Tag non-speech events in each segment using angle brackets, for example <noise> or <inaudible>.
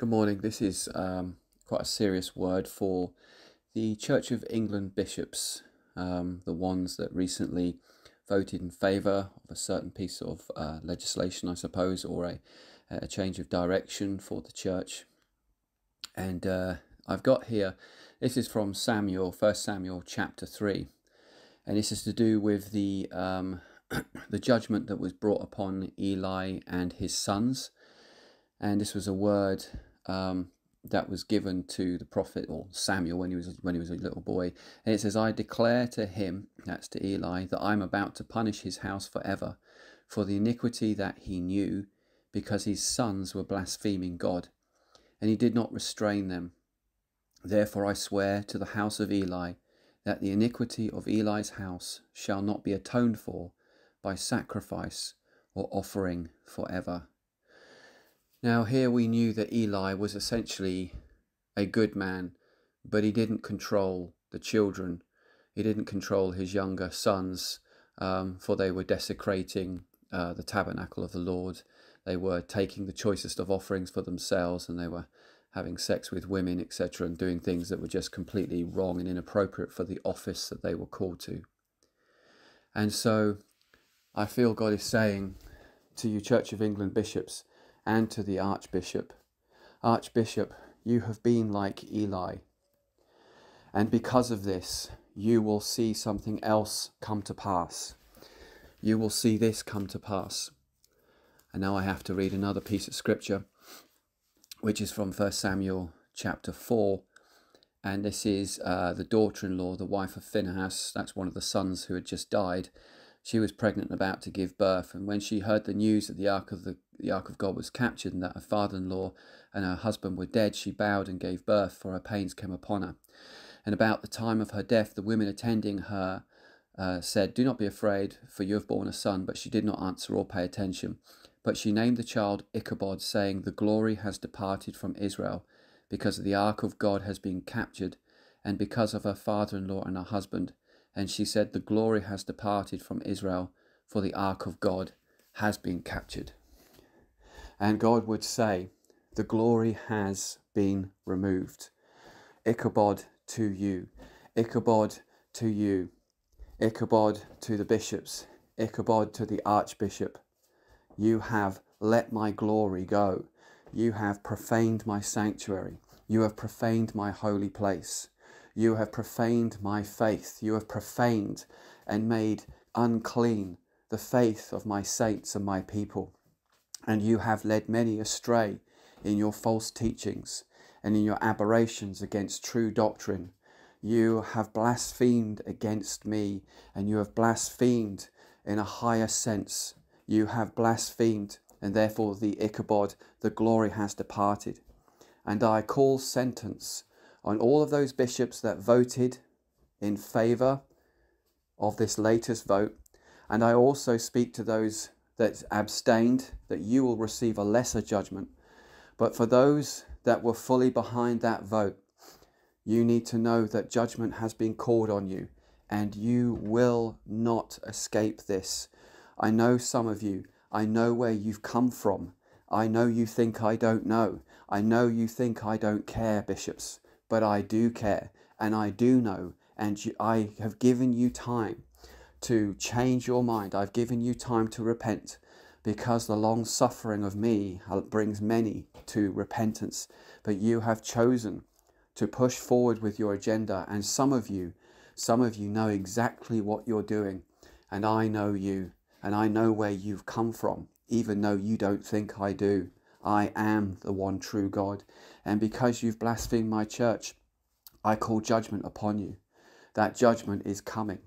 Good morning. This is um, quite a serious word for the Church of England bishops, um, the ones that recently voted in favour of a certain piece of uh, legislation, I suppose, or a, a change of direction for the church. And uh, I've got here, this is from Samuel, 1 Samuel chapter 3, and this is to do with the, um, <clears throat> the judgment that was brought upon Eli and his sons. And this was a word um, that was given to the prophet or Samuel when he was when he was a little boy. And it says, "I declare to him, that's to Eli, that I'm about to punish his house forever for the iniquity that he knew, because his sons were blaspheming God, and he did not restrain them. Therefore I swear to the house of Eli that the iniquity of Eli's house shall not be atoned for by sacrifice or offering forever." Now, here we knew that Eli was essentially a good man, but he didn't control the children. He didn't control his younger sons, um, for they were desecrating uh, the tabernacle of the Lord. They were taking the choicest of offerings for themselves and they were having sex with women, etc., and doing things that were just completely wrong and inappropriate for the office that they were called to. And so I feel God is saying to you, Church of England bishops, and to the Archbishop Archbishop, you have been like Eli. And because of this, you will see something else come to pass. You will see this come to pass. And now I have to read another piece of scripture, which is from 1 Samuel chapter 4. And this is uh, the daughter in law, the wife of Phinehas. That's one of the sons who had just died she was pregnant and about to give birth. And when she heard the news that the Ark of the, the Ark of God was captured and that her father-in-law and her husband were dead, she bowed and gave birth, for her pains came upon her. And about the time of her death, the women attending her uh, said, "Do not be afraid, for you have borne a son." But she did not answer or pay attention. But she named the child Ichabod, saying, "The glory has departed from Israel, because the Ark of God has been captured, and because of her father-in-law and her husband." And she said, The glory has departed from Israel, for the ark of God has been captured. And God would say, The glory has been removed. Ichabod to you, Ichabod to you, Ichabod to the bishops, Ichabod to the archbishop. You have let my glory go. You have profaned my sanctuary. You have profaned my holy place. You have profaned my faith. You have profaned and made unclean the faith of my saints and my people. And you have led many astray in your false teachings and in your aberrations against true doctrine. You have blasphemed against me, and you have blasphemed in a higher sense. You have blasphemed, and therefore the Ichabod, the glory has departed. And I call sentence on all of those bishops that voted in favour of this latest vote. And I also speak to those that abstained, that you will receive a lesser judgment. But for those that were fully behind that vote, you need to know that judgment has been called on you and you will not escape this. I know some of you. I know where you've come from. I know you think I don't know. I know you think I don't care, bishops but I do care and I do know, and you, I have given you time to change your mind. I've given you time to repent because the long suffering of me brings many to repentance. But you have chosen to push forward with your agenda, and some of you, some of you know exactly what you're doing, and I know you, and I know where you've come from, even though you don't think I do. I am the one true God. And because you've blasphemed my church, I call judgment upon you. That judgment is coming,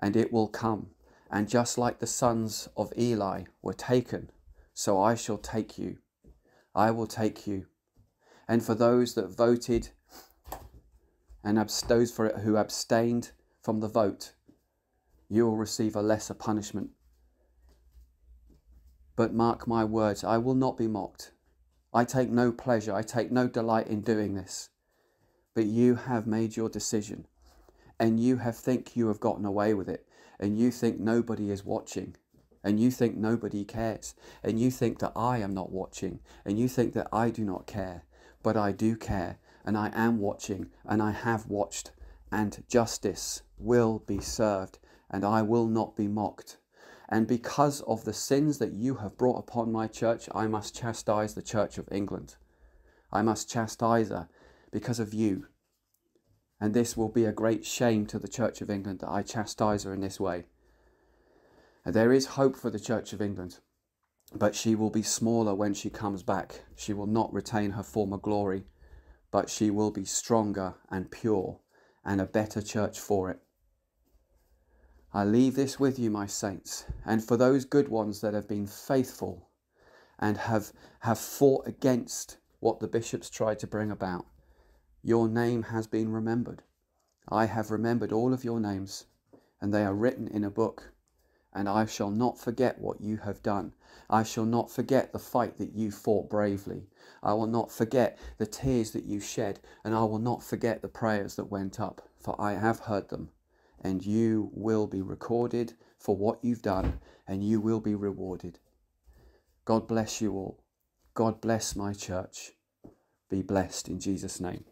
and it will come. And just like the sons of Eli were taken, so I shall take you. I will take you. And for those that voted and those for it who abstained from the vote, you will receive a lesser punishment but mark my words, I will not be mocked. I take no pleasure, I take no delight in doing this. But you have made your decision, and you have think you have gotten away with it, and you think nobody is watching, and you think nobody cares, and you think that I am not watching, and you think that I do not care, but I do care, and I am watching, and I have watched, and justice will be served, and I will not be mocked and because of the sins that you have brought upon my church, I must chastise the Church of England. I must chastise her because of you. And this will be a great shame to the Church of England that I chastise her in this way. And there is hope for the Church of England, but she will be smaller when she comes back. She will not retain her former glory, but she will be stronger and pure and a better church for it. I leave this with you, my saints, and for those good ones that have been faithful and have, have fought against what the bishops tried to bring about, your name has been remembered. I have remembered all of your names, and they are written in a book. And I shall not forget what you have done. I shall not forget the fight that you fought bravely. I will not forget the tears that you shed, and I will not forget the prayers that went up, for I have heard them and you will be recorded for what you've done, and you will be rewarded. God bless you all. God bless my church. Be blessed in Jesus' name.